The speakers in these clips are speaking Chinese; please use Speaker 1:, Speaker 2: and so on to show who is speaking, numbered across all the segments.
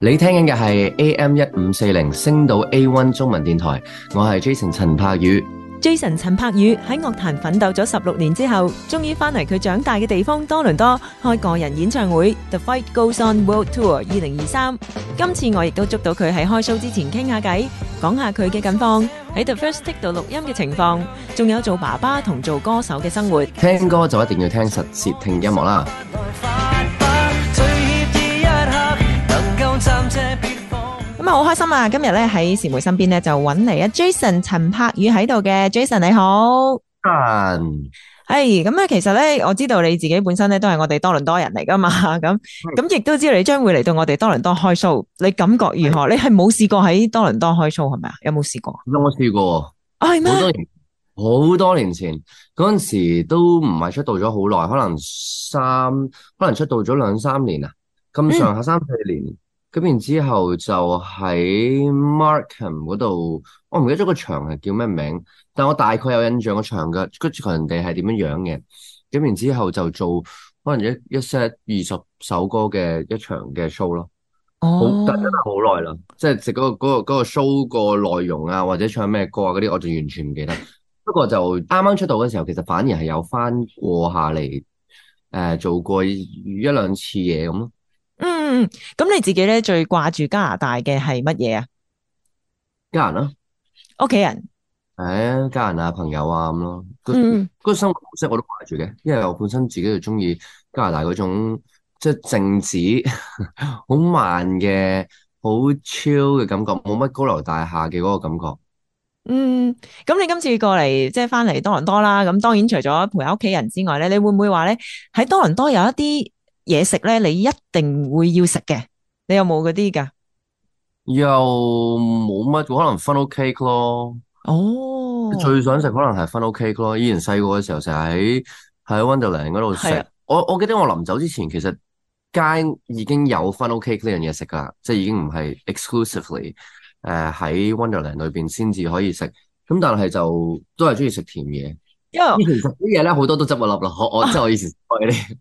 Speaker 1: 你听紧嘅系 AM 一五四零星岛 A One 中文电台，我系 Jason 陈柏宇。
Speaker 2: Jason 陈柏宇喺乐坛奋斗咗十六年之后，终于翻嚟佢长大嘅地方多伦多开个人演唱会 The Fight Goes On World Tour 二零二三。今次我亦都捉到佢喺开 show 之前倾下计，讲下佢嘅近况喺 The First Take 度录音嘅情况，仲有做爸爸同做歌手嘅生活。听歌就一定要听实时听音乐啦。咁啊，好开心啊！今日咧喺善梅身边咧就揾嚟啊，Jason 陈柏宇喺度嘅，Jason 你好。Jason，咁咧，其实咧我知道你自己本身咧都系我哋多伦多人嚟噶嘛，咁咁亦都知道你将会嚟到我哋多伦多开 show，你感觉如何？你系冇试过喺多伦多开 show 系咪啊？有冇试过？有我试过，
Speaker 1: 哎妈，好多年前嗰阵时都唔系出道咗好耐，可能三可能出道咗两三年啊，咁上下三四年。咁然之后就喺 Markham 嗰度，我唔记得咗个场系叫咩名，但我大概有印象个场噶，佢人哋系点样样嘅。咁然之后就做可能一一 set 二十首歌嘅一场嘅 show 咯，好得好耐啦。即系嗰个嗰个个 show 个内容啊，或者唱咩歌啊嗰啲，我就完全唔记得。不过就啱啱出道嘅时候，其实反而系有翻过下嚟，诶做过一两次嘢咁咯。
Speaker 2: 嗯，咁你自己咧最挂住加拿大嘅系乜嘢啊？家人啦，屋企人
Speaker 1: 系啊，家人啊，朋友啊咁咯。嗯，嗰个生活方式我都挂住嘅，因为我本身自己就中意加拿大嗰种即系静止、好慢嘅、好超嘅感觉，冇乜高楼大厦嘅嗰个感觉。
Speaker 2: 嗯，咁你今次过嚟即系翻嚟多伦多啦，咁当然除咗陪下屋企人之外咧，你会唔会话咧喺多伦多有一啲？嘢食咧，你一定会要食嘅。你有冇嗰啲噶？
Speaker 1: 又冇乜，可能分 l cake 咯。哦，最想食可能系分 l cake 咯。以前细个嘅时候，成日喺喺 Wonderland 嗰度食。我我记得我临走之前，其实街已经有分 l cake 呢样嘢食噶，即系已经唔系 exclusively 诶喺 Wonderland 里边先至可以食。咁但系就都系中意食甜嘢。因为啲嘢咧好多都执一粒啦。我我 即系我以前
Speaker 2: 啲。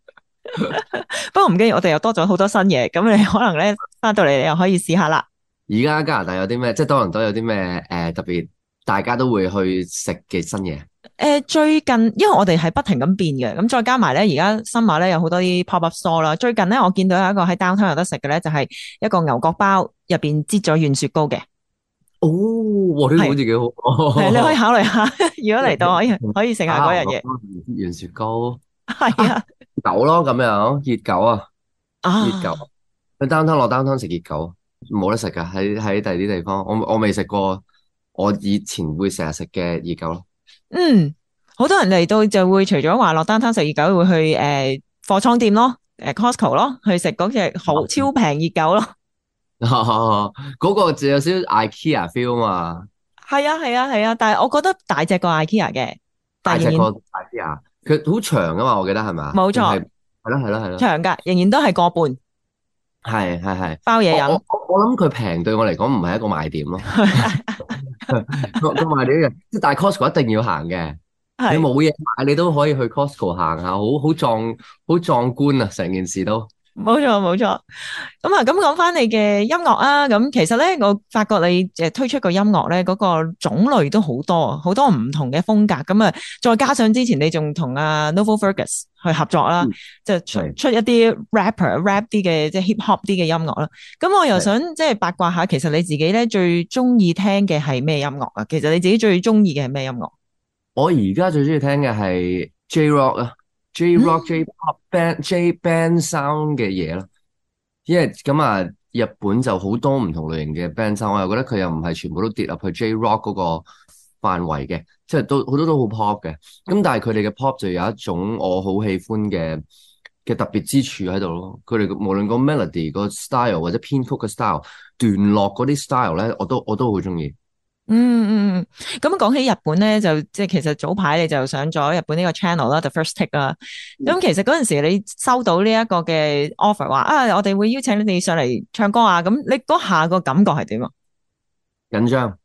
Speaker 2: 不过唔紧要，我哋又多咗好多新嘢，咁你 可能咧翻到嚟你又可以试下啦。而家加拿大有啲咩，即系多伦多有啲咩诶特别，大家都会
Speaker 1: 去食嘅新嘢。
Speaker 2: 诶，最近因为我哋系不停咁变嘅，咁再加埋咧，而家新马咧有好多啲 pop-up store 啦。最近咧，我见到有一个喺 downtown 有得食嘅咧，就系一个牛角包入边挤咗软雪糕嘅。
Speaker 1: 哦，哇，呢个好似几好，你可以考
Speaker 2: 虑下，如果嚟到可以可以食下嗰样嘢，
Speaker 1: 软雪糕。系 啊，狗咯咁样热狗啊，热狗去担汤落担汤食热狗，冇得食噶。喺喺第啲地方，我我未食过。我以前会成日食嘅热狗咯。
Speaker 2: 嗯，好多人嚟到就会除咗话落担汤食热狗，会去诶货仓店咯，诶 Costco 咯，去食嗰只好超平热狗咯。嗰个就有少 IKEA feel 嘛。系啊系啊系啊，但系我觉得大只过 IKEA 嘅。大只过 IKEA。
Speaker 1: 佢好长噶嘛？我记得系啊？冇错，系咯系咯系咯，长
Speaker 2: 噶，仍然都系个半。
Speaker 1: 系系系，包嘢饮。我谂佢平对我嚟讲唔系一个卖点咯，个卖点即系但系 Costco 一定要行嘅，你冇嘢买你都可以去 Costco 行下，好好壮
Speaker 2: 好壮观啊！成件事都。冇错冇错，咁啊咁讲翻你嘅音乐啊。咁其实咧，我发觉你诶推出个音乐咧，嗰个种类都好多，好多唔同嘅风格。咁啊，再加上之前你仲同阿 Novel Fergus 去合作啦，即系出出一啲 rapper rap 啲嘅，即系 hip hop 啲嘅音乐啦。咁我又想即系八卦下，其实你自己咧最中意听嘅系咩音乐啊？其实你自己最中意嘅系咩音乐？
Speaker 1: 我而家最中意听嘅系 J Rock 啊。J rock J pop band J band sound 嘅嘢咯，因为咁啊日本就好多唔同类型嘅 band sound，我又觉得佢又唔系全部都跌入去 J rock 嗰个范围嘅，即系都好多都好 pop 嘅，咁但系佢哋嘅 pop 就有一种我好喜欢嘅嘅特别之处喺度咯，佢哋无论个 melody 个 style 或者編曲嘅 style 段落嗰啲 style 咧，我都我都好中意。
Speaker 2: 嗯嗯嗯，咁讲起日本咧，就即系其实早排你就上咗日本呢个 channel 啦，The First Take 啦。咁其实嗰阵时你收到呢一个嘅 offer，话啊，我哋会邀请你上嚟唱歌啊。咁你嗰下个感觉系点啊？紧张，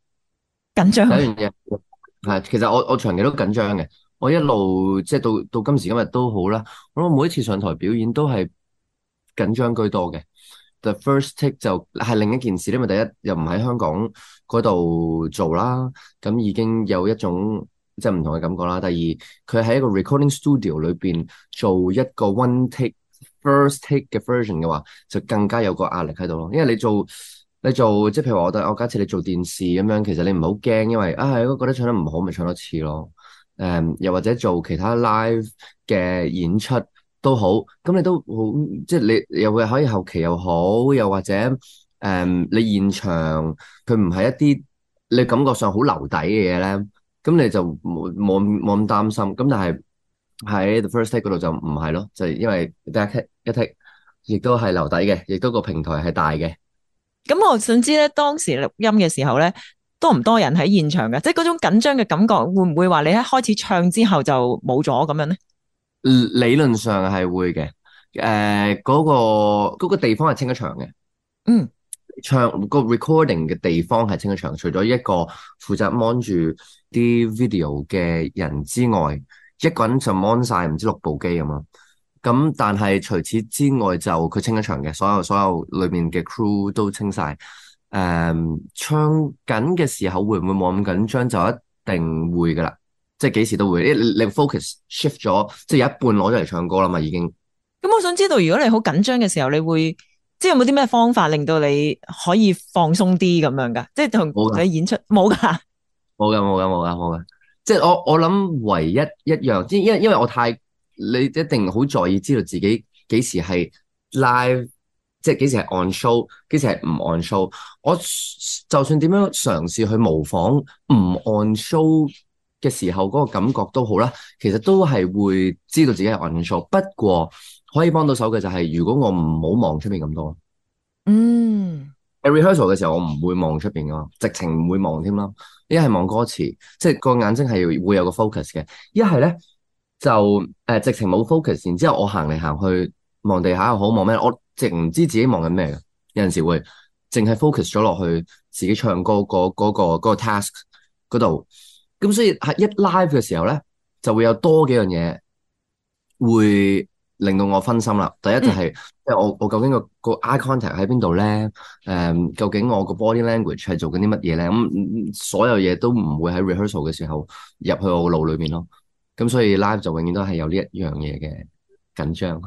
Speaker 2: 紧张。睇完嘢
Speaker 1: 系，其实我我长期都紧张嘅。我一路即系到到今时今日都好啦。我每一次上台表演都系紧张居多嘅。The first take 就係另一件事，因為第一又唔喺香港嗰度做啦，咁已經有一種即係唔同嘅感覺啦。第二，佢喺一個 recording studio 里邊做一個 one take first take 嘅 version 嘅話，就更加有個壓力喺度咯。因為你做你做即係譬如話我我假設你做電視咁樣，其實你唔好驚，因為啊果覺得唱得唔好咪唱多次咯。誒，又或者做其他 live 嘅演出。都好，咁你都好，即係你又會可以後期又好，又或者誒，你現場佢唔係一啲你感覺上好留底嘅嘢咧，咁你就冇冇冇咁擔心。咁但係喺 the first take 嗰度就唔係咯，就因為大家 t a k 一 take 亦都係留底嘅，亦都個平台係大嘅。
Speaker 2: 咁我想知咧，當時錄音嘅時候咧，多唔多人喺現場嘅？即系嗰種緊張嘅感覺，會唔會話你一開始唱之後就冇咗咁樣咧？理论上系会嘅，诶，嗰个嗰个地方系清一场嘅，
Speaker 1: 嗯，唱个 recording 嘅地方系清一场。除咗一个负责 mon 住啲 video 嘅人之外，一个人就 mon 晒唔知六部机咁咯。咁但系除此之外就佢清一场嘅，所有所有里面嘅 crew 都清晒。诶，唱紧嘅时候会唔会冇咁紧张？就一定会噶啦。即係幾時都會，你你 focus shift 咗，即係有一半攞咗嚟唱歌啦嘛，已經
Speaker 2: 咁。我想知道，如果你好緊張嘅時候，你會即係有冇啲咩方法令到你可以放鬆啲咁樣㗎？即係同你演出冇㗎，
Speaker 1: 冇㗎，冇㗎，冇㗎，冇噶，即係我我諗唯一一樣，因因因為我太你一定好在意知道自己幾時係 live，即係幾時係 on show，幾時係唔 on show。我就算點樣嘗試去模仿唔 on show。嘅時候嗰個感覺都好啦，其實都係會知道自己係運錯。不過可以幫到手嘅就係，如果我唔好望出面咁多。嗯，rehearsal 嘅時候我唔會望出边噶嘛，直情唔會望添咯。一係望歌詞，即係個眼睛係會有個 focus 嘅。一係咧就誒直情冇 focus，然之後我行嚟行去望地下又好，望咩？我直唔知自己望緊咩嘅。有阵時會淨係 focus 咗落去自己唱歌嗰嗰嗰個 task 嗰度。咁所以喺一 live 嘅時候咧，就會有多幾樣嘢會令到我分心啦。第一就係，即我我究竟個个 eye contact 喺邊度咧？誒，究竟我個 body language 系做緊啲乜嘢咧？咁所有嘢都唔會喺 rehearsal 嘅時候入去我个腦裏面咯。咁所以 live 就永遠都係有呢一樣嘢嘅緊張。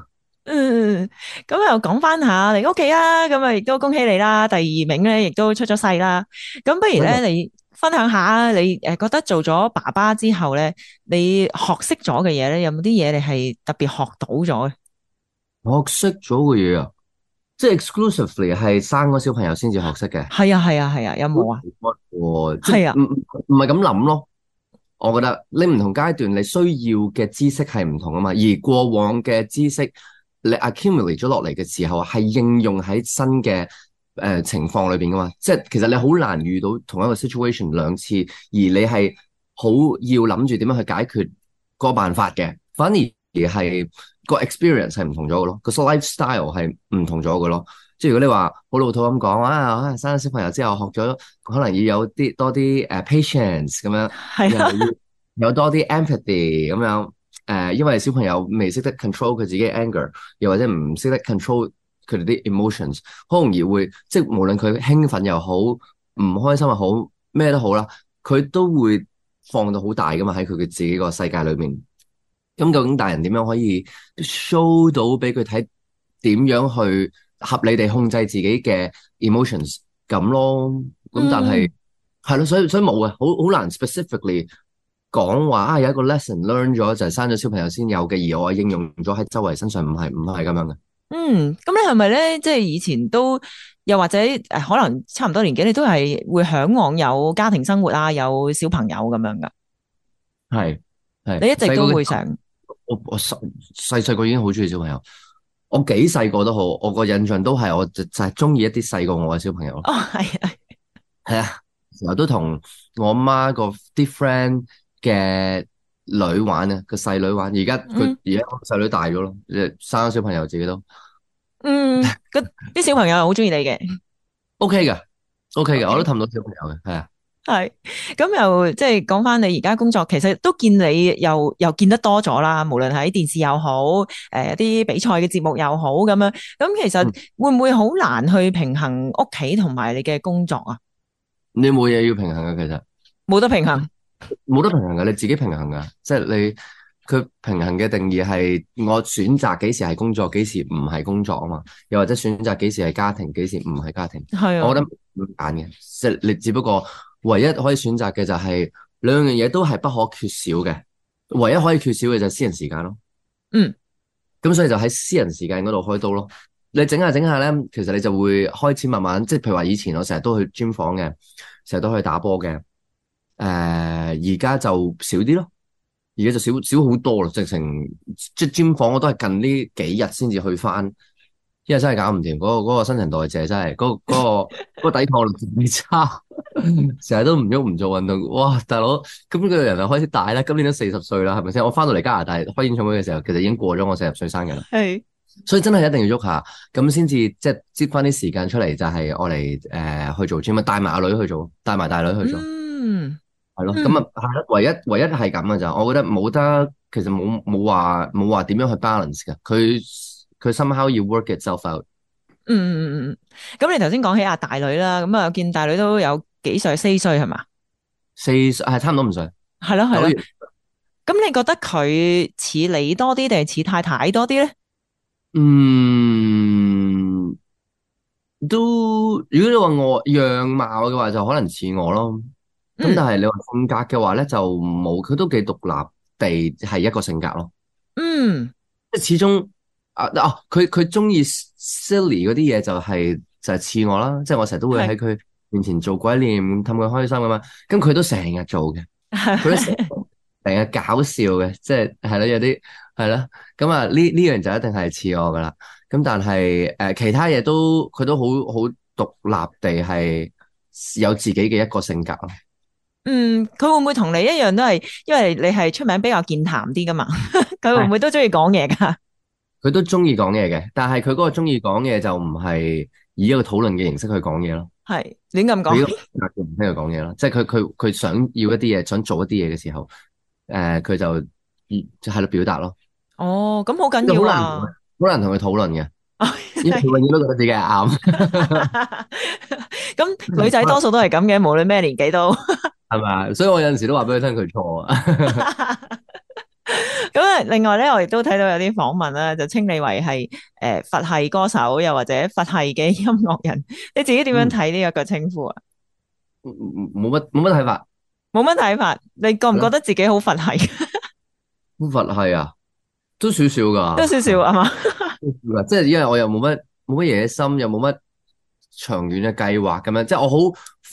Speaker 2: 嗯，咁又講翻下你屋企啊！咁啊，亦都恭喜你啦，第二名咧，亦都出咗世啦。咁不如咧，你？分享下你诶觉得做咗爸爸之后咧，你学识咗嘅嘢咧，有冇啲嘢你系特别学到咗嘅？
Speaker 1: 学识咗嘅嘢啊，即系 exclusively 系生个小朋友先至学识嘅。系啊系啊系啊，有冇啊？哦，系啊，唔唔系咁谂咯。我觉得你唔同阶段你需要嘅知识系唔同啊嘛，而过往嘅知识你 accumulate 咗落嚟嘅时候，系应用喺新嘅。诶，情况里边噶嘛，即系其实你好难遇到同一个 situation 两次，而你系好要谂住点样去解决個个办法嘅，反而系个 experience 系唔同咗嘅咯，个 lifestyle 系唔同咗嘅咯。即系如果你话好老土咁讲啊，生咗小朋友之后学咗可能要有啲多啲诶 patience 咁样，系，又要有多啲 empathy 咁样，诶，因为小朋友未识得 control 佢自己 anger，又或者唔识得 control。佢哋啲 emotions 好容易會，即係無論佢興奮又好，唔開心又好，咩都好啦，佢都會放到好大噶嘛，喺佢嘅自己個世界裏面。咁究竟大人點樣可以 show 到俾佢睇點樣去合理地控制自己嘅 emotions 咁咯？咁但係係咯，所以所以冇啊，好好難 specifically 讲話啊，有一個 lesson learn 咗就係生咗小朋友先有嘅，而我應用咗喺周圍身上唔係唔係咁樣嘅。
Speaker 2: 嗯，咁你系咪咧？即系以前都又或者诶，可能差唔多年纪，你都系会向往有家庭生活啊，有小朋友咁样噶？
Speaker 1: 系系，你一直都会想。我我细细细个已经好中意小朋友，我几细个都好。我个印象都系我就系中意一啲细过我嘅小朋友。哦，系系系啊！日都同我阿妈个啲 friend 嘅女玩啊，个细女玩。而家佢而家细女大咗咯，生咗小朋友自己都。
Speaker 2: 嗯，啲小朋友好中意你嘅
Speaker 1: ，OK 嘅，OK 嘅，我都氹到小朋友嘅，系啊，
Speaker 2: 系，咁又即系讲翻你而家工作，其实都见你又又见得多咗啦，无论喺电视又好，诶一啲比赛嘅节目又好，咁样，咁其实会唔会好难去平衡屋企同埋你嘅工作啊？
Speaker 1: 你冇嘢要平衡啊，其实冇得平衡，冇得平衡噶，你自己平衡噶，即系你。佢平衡嘅定义系我选择几时系工作，几时唔系工作啊嘛？又或者选择几时系家庭，几时唔系家庭？系啊，我觉得样拣嘅，即系你只不过唯一可以选择嘅就系两样嘢都系不可缺少嘅，唯一可以缺少嘅就系私人时间咯。嗯，咁所以就喺私人时间嗰度开刀咯。你整下整下咧，其实你就会开始慢慢即系，譬如话以前我成日都去 gym 房嘅，成日都去打波嘅，诶而家就少啲咯。而家就少少好多啦，直情即系 gym 房我都係近呢幾日先至去翻，因為真係搞唔掂嗰個嗰新陳代謝真係嗰個个、抵抗力越差，成日都唔喐唔做運動，哇！大佬咁個人就開始大啦，今年都四十歲啦，係咪先？我翻到嚟加拿大開演唱會嘅時候，其實已經過咗我四十岁歲生日啦。系，所以真係一定要喐下，咁先至即係接翻啲時間出嚟，就係我嚟诶去做 gym，帶埋阿女去做，帶埋大女去做。
Speaker 2: 嗯。
Speaker 1: 系咯，咁啊，系啦，唯一唯一系咁嘅就，我觉得冇得，其实冇冇话冇话点样去 balance 嘅，佢佢 somehow 要 work it self out。
Speaker 2: 嗯嗯嗯嗯，咁你头先讲起阿大女啦，咁啊见大女都有几岁，四岁系嘛？四岁系差唔多五岁。系咯系咯，咁你觉得佢似你多啲定系似太太多啲咧？
Speaker 1: 嗯，都如果你话我样貌嘅话，就可能似我咯。咁但係你话性格嘅話咧，就冇佢都幾獨立地係一個性格咯。嗯，即系始終啊哦，佢佢中意 silly 嗰啲嘢就係就係似我啦。即係我成日都會喺佢面前做鬼念，氹佢開心咁嘛。咁佢都成日做嘅，
Speaker 2: 佢都成
Speaker 1: 日搞笑嘅，即係係咯有啲係啦。咁啊呢呢樣就一定係似我噶啦。咁但係誒其他嘢都佢都好好獨立地係有自己嘅一個性格咯。
Speaker 2: 嗯，佢会唔会同你一样都系，因为你系出名比较健谈啲噶嘛？佢会唔会都中意讲嘢噶？
Speaker 1: 佢都中意讲嘢嘅，但系佢嗰个中意讲嘢就唔系以一个讨论嘅形式去讲嘢咯。
Speaker 2: 系乱咁讲，佢唔
Speaker 1: 听佢讲嘢咯，即系佢佢佢想要一啲嘢，想做一啲嘢嘅时候，诶，佢就系度表达咯。
Speaker 2: 哦，咁好紧要啊！
Speaker 1: 好难同佢讨论嘅，
Speaker 2: 因为永
Speaker 1: 远都觉得自己系啱。
Speaker 2: 咁女仔多数都系咁嘅，无论咩年纪都。
Speaker 1: 系咪啊？所以我有阵时都话俾佢听佢错啊。
Speaker 2: 咁啊，另外咧，我亦都睇到有啲访问啦，就称你为系诶佛系歌手，又或者佛系嘅音乐人。你自己点样睇呢一个称呼啊？冇乜冇乜睇法。冇乜睇法。你觉唔觉得自己好佛系？好
Speaker 1: 佛系啊，都少少噶。都少少系嘛？即系因为我又冇乜冇乜野心，又冇乜长远嘅计划咁样，即系我好。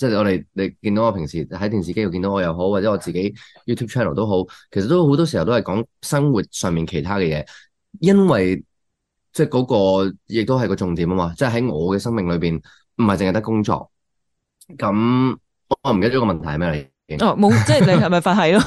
Speaker 1: 即係我哋，你見到我平時喺電視機度見到我又好，或者我自己 YouTube channel 都好，其實都好多時候都係講生活上面其他嘅嘢，因為即係嗰個亦都係個重點啊嘛。即係喺我嘅生命裏邊，唔係淨係得工作。咁我唔記得咗個問題係咩嚟？哦，冇，
Speaker 2: 即係你係咪發係咯？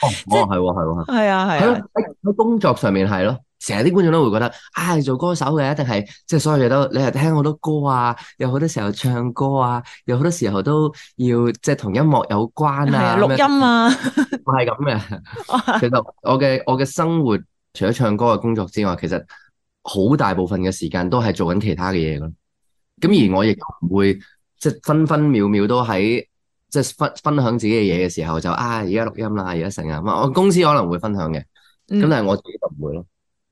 Speaker 1: 哦，係喎，係喎。係啊，係啊。喺喺工作上面係咯。成日啲觀眾都會覺得啊，做歌手嘅一定係即係所有嘢都你係聽好多歌啊，有好多時候唱歌啊，有好多時候都要即係同音樂有關啊，錄音
Speaker 2: 啊，係咁嘅。其
Speaker 1: 實我嘅我嘅生活除咗唱歌嘅工作之外，其實好大部分嘅時間都係做緊其他嘅嘢咯。咁而我亦唔會即係分分秒秒都喺即係分分享自己嘅嘢嘅時候就啊，而家錄音啦，而家成日我公司可能會分享嘅咁，但係我自己就唔會咯。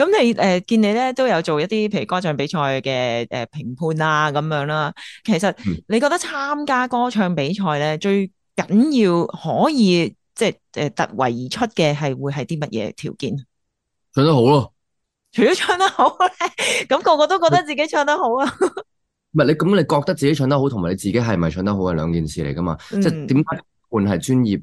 Speaker 2: 咁你誒見你咧都有做一啲譬如歌唱比賽嘅诶評判啊咁樣啦，其實你覺得參加歌唱比賽咧最緊要可以即係诶突圍而出嘅係會係啲乜嘢條件？唱得好咯，除咗唱得好咧，咁個個都覺得自己唱得好啊。唔係你咁，你覺
Speaker 1: 得自己唱得好同埋你自己係咪唱得好係兩件事嚟噶嘛？即点解判係專業？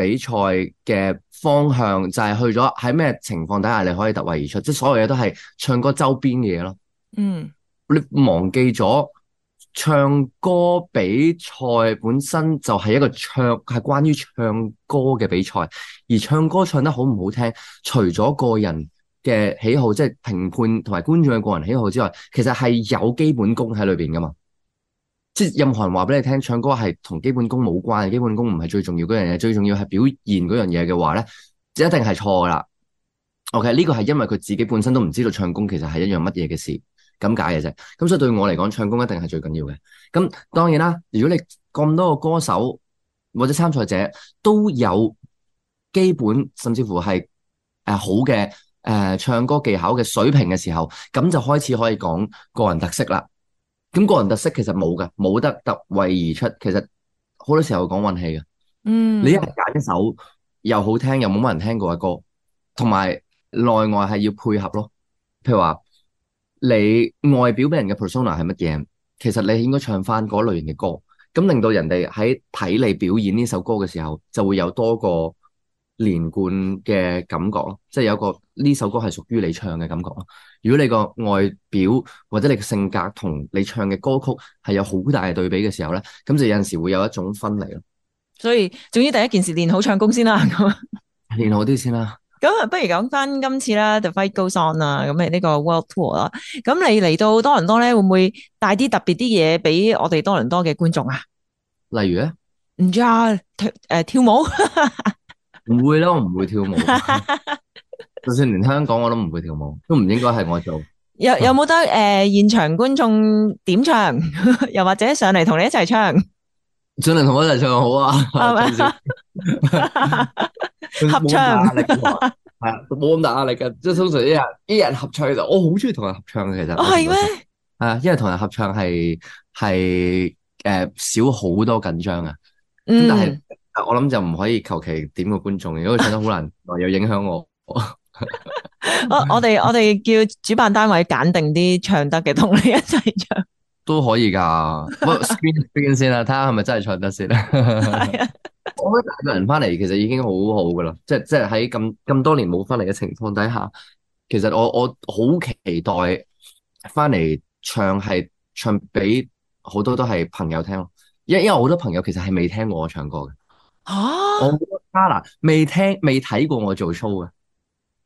Speaker 1: 比賽嘅方向就係去咗喺咩情況底下你可以突圍而出，即系所有嘢都係唱歌周邊嘅嘢咯。嗯，你忘記咗唱歌比賽本身就係一個唱系關於唱歌嘅比賽，而唱歌唱得好唔好聽，除咗個人嘅喜好，即係評判同埋觀眾嘅個人喜好之外，其實係有基本功喺裏边噶嘛。即系任何人话俾你听，唱歌系同基本功冇关，基本功唔系最重要嗰样嘢，最重要系表现嗰样嘢嘅话咧，一定系错噶啦。OK，呢个系因为佢自己本身都唔知道唱功其实系一样乜嘢嘅事咁解嘅啫。咁所以对我嚟讲，唱功一定系最紧要嘅。咁当然啦，如果你咁多个歌手或者参赛者都有基本甚至乎系诶好嘅诶唱歌技巧嘅水平嘅时候，咁就开始可以讲个人特色啦。咁個人特色其實冇噶，冇得突围而出。其實好多時候講運氣嘅。嗯。你一揀一首又好聽又冇乜人聽過嘅歌，同埋內外係要配合咯。譬如話，你外表俾人嘅 persona 係乜嘢，其實你應該唱翻嗰類型嘅歌，咁令到人哋喺睇你表演呢首歌嘅時候就會有多個。连贯嘅感覺咯，即係有個呢首歌係屬於你唱嘅感覺咯。如果你個外表或者你嘅性格同你唱嘅歌曲係有好大對比嘅時候咧，咁就有阵時會有一種分離咯。
Speaker 2: 所以總之第一件事練好唱功先啦，咁
Speaker 1: 練好啲先啦。
Speaker 2: 咁啊，不如講翻今次啦，《The Fight Goes On》啦，咁係呢個 World Tour 啦。咁你嚟到多倫多咧，會唔會帶啲特別啲嘢俾我哋多倫多嘅觀眾啊？例如咧？唔知啊，跳誒跳舞。
Speaker 1: 唔会咯，我唔会跳舞，就算连香港我都唔会跳舞，都唔应该系我做。
Speaker 2: 有 有冇得诶现场观众点唱，又或者上嚟同你一齐唱？上嚟同我一齐唱好啊，合
Speaker 1: 唱压力，系啊，冇咁大压力噶，即系通常一人一人合唱就，我好中意同人合唱嘅，其实系咩？啊，因为同人合唱系系诶少好多紧张啊，嗯、但系。我谂就唔可以求其点个观众，如果唱得好难，又影响我。
Speaker 2: 我我哋我哋叫主办单位拣定啲唱得嘅，同你一齐唱
Speaker 1: 都可以噶。screen screen 先啦，睇下系咪真系唱得先啦。系啊，
Speaker 2: 我咁得个
Speaker 1: 人翻嚟，其实已经好好噶啦。即系即系喺咁咁多年冇翻嚟嘅情况底下，其实我我好期待翻嚟唱系唱俾好多都系朋友听咯。因因为好多朋友其实系未听过我唱歌嘅。啊！我加拿未听未睇过我做 show 嘅，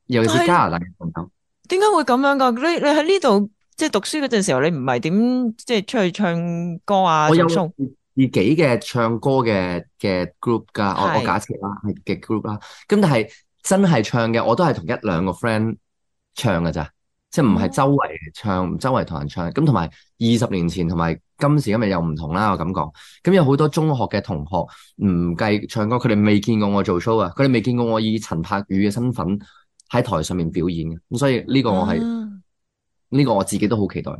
Speaker 1: 尤其是加拿大嘅朋友。
Speaker 2: 点解会咁样噶？你你喺呢度即系读书嗰阵时候，你唔系点即系出去唱
Speaker 1: 歌啊？我有自己嘅唱歌嘅嘅 group 噶，我我假设啦系嘅 group 啦。咁但系真系唱嘅，我都系同一两个 friend 唱噶咋。即系唔系周圍唱，周圍同人唱咁，同埋二十年前同埋今時今日又唔同啦。我咁講，咁有好多中學嘅同學唔計唱歌，佢哋未見過我做 show 啊，佢哋未見過我以陳柏宇嘅身份喺台上面表演嘅。咁所以呢個我係呢個我自己都好期待。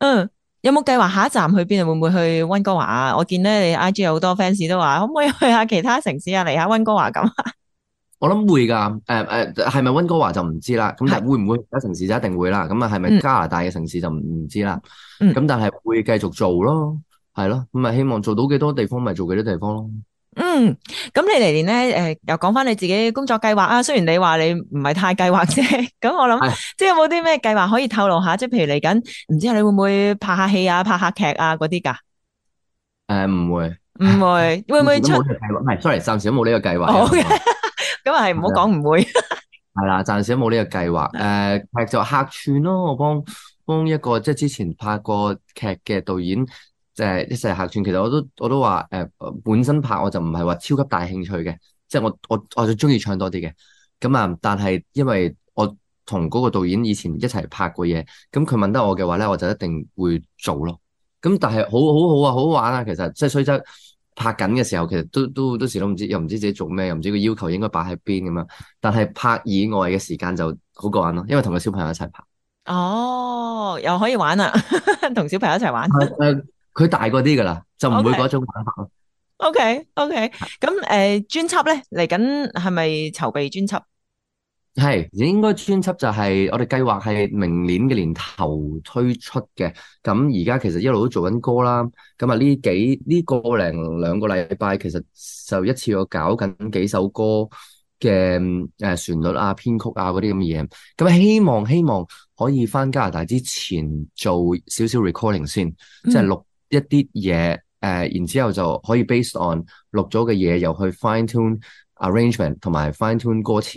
Speaker 2: 嗯，有冇計劃下一站去邊啊？會唔會去温哥華啊？我見咧你 IG 有好多 fans 都話，可唔可以去下其他城市啊？嚟下温哥華咁啊？
Speaker 1: 我谂会噶，诶诶，系咪温哥华就唔知啦，咁但系会唔会其他城市就一定会啦，咁啊系咪加拿大嘅城市就唔唔知啦，咁但系会继续做咯，系咯，咁啊，希望做到几多地方咪做几多地方咯。
Speaker 2: 嗯，咁你嚟年咧，诶又讲翻你自己工作计划啊，虽然你话你唔系太计划啫，咁我谂即系有冇啲咩计划可以透露下？即系譬如嚟紧，唔知你会唔会拍下戏啊、拍下剧啊嗰啲噶？
Speaker 1: 诶唔会，唔会会唔会出？唔系，sorry，暂时都冇呢个计划。好嘅。咁啊，系唔好讲唔会系 啦，暂时都冇呢个计划。诶，剧就客串咯，我帮帮一个即系之前拍过剧嘅导演，就系一齐客串。其实我都我都话诶，本身拍我就唔系话超级大兴趣嘅，即系我我我就中意唱多啲嘅。咁啊，但系因为我同嗰个导演以前一齐拍过嘢，咁佢问得我嘅话咧，我就一定会做咯。咁但系好好好啊，好好玩啊，其实即系虽则。拍緊嘅時候，其實都都當時都唔知，又唔知自己做咩，又唔知個要求應該擺喺邊咁樣。但係拍以外嘅時間就好過癮咯，因為同個小朋友一齊拍。
Speaker 2: 哦，又可以玩啦，同小朋友一齊玩。
Speaker 1: 誒，佢大個啲噶啦，就唔會嗰種打法咯。
Speaker 2: OK，OK，咁誒專輯咧嚟緊係咪籌備專輯？
Speaker 1: 系应该专辑就系我哋计划系明年嘅年头推出嘅。咁而家其实一路都做紧歌啦。咁啊呢几呢个零两个礼拜，其实就一次我搞紧几首歌嘅诶旋律啊、编曲啊嗰啲咁嘅嘢。咁希望希望可以翻加拿大之前做少少 recording 先，即系录一啲嘢诶，然之后就可以 based on 录咗嘅嘢，又去 fine tune arrangement 同埋 fine tune 歌词。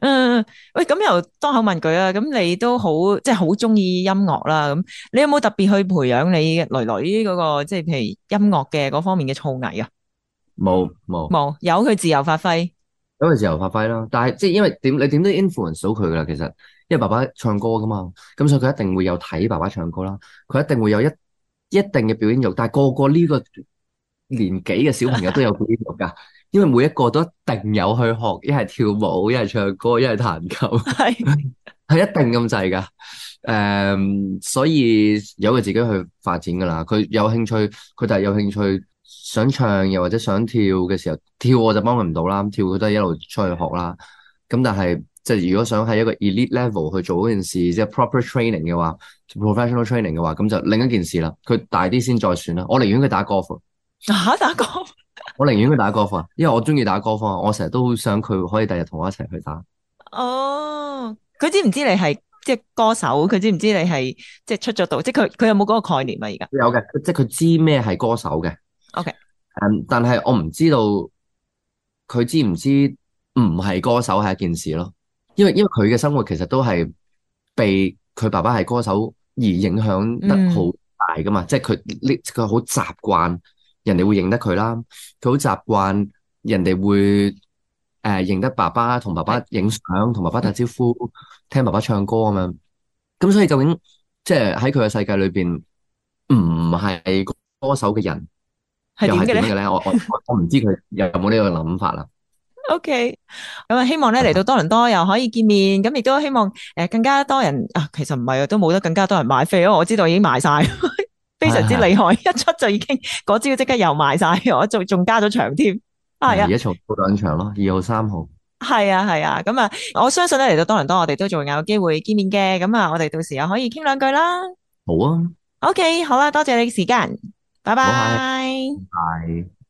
Speaker 2: 嗯，喂，咁又多口问句啊，咁你都好，即系好中意音乐啦，咁你有冇特别去培养你女女嗰个，即系譬如音乐嘅嗰方面嘅造诣啊？
Speaker 1: 冇冇
Speaker 2: 冇，有佢自由发挥，
Speaker 1: 有佢自由发挥啦。但系即系因为点，你点都 influence 佢噶啦。其实，因为爸爸唱歌噶嘛，咁所以佢一定会有睇爸爸唱歌啦。佢一定会有一一定嘅表演欲，但系个个呢个年纪嘅小朋友都有表演欲噶。因为每一个都一定有去学，一系跳舞，一系唱歌，一系弹琴，系系一定咁制噶。诶，所以有佢自己去发展噶啦。佢有兴趣，佢就系有兴趣想唱，又或者想跳嘅时候，跳我就帮佢唔到啦。跳佢都系一路出去学啦。咁但系即系如果想喺一个 elite level 去做嗰件事，即系 proper training 嘅话，professional training 嘅话，咁就另一件事啦。佢大啲先再选啦。我宁愿佢打高尔夫，打打高。我宁愿佢打歌方，因为我中意打歌方，我成日都想佢可以第日同我一齐去打。
Speaker 2: 哦，佢知唔知你系即系歌手？佢知唔知你系即系出咗道？即系佢佢有冇嗰个概念啊？而家有嘅，即系佢知咩系歌手嘅。O K，嗯，
Speaker 1: 但系我唔知道佢知唔知唔系歌手系一件事咯。因为因为佢嘅生活其实都系被佢爸爸系歌手而影响得好大噶嘛，即系佢呢好习惯。人哋會認得佢啦，佢好習慣人哋會誒認得爸爸，同爸爸影相，同爸爸打招呼，聽爸爸唱歌咁样。咁所以究竟即係喺佢嘅世界裏边，唔係歌手嘅人
Speaker 2: 又係點嘅咧？
Speaker 1: 我我我唔知佢有冇呢個諗法啦。
Speaker 2: OK，咁啊，希望咧嚟到多倫多又可以見面，咁亦都希望誒更加多人。其實唔係啊，都冇得更加多人買飞，因我知道已經卖晒。非常之厉害，一出就已经嗰招即刻又卖晒，我仲仲加咗场添，系啊，而家做两场咯，二号、三号，系啊系啊，咁啊，我相信咧嚟到多伦多，我哋都仲有机会见面嘅，咁啊，我哋到时又可以倾两句啦，好啊，OK，好啦，多谢你时间，拜拜，拜。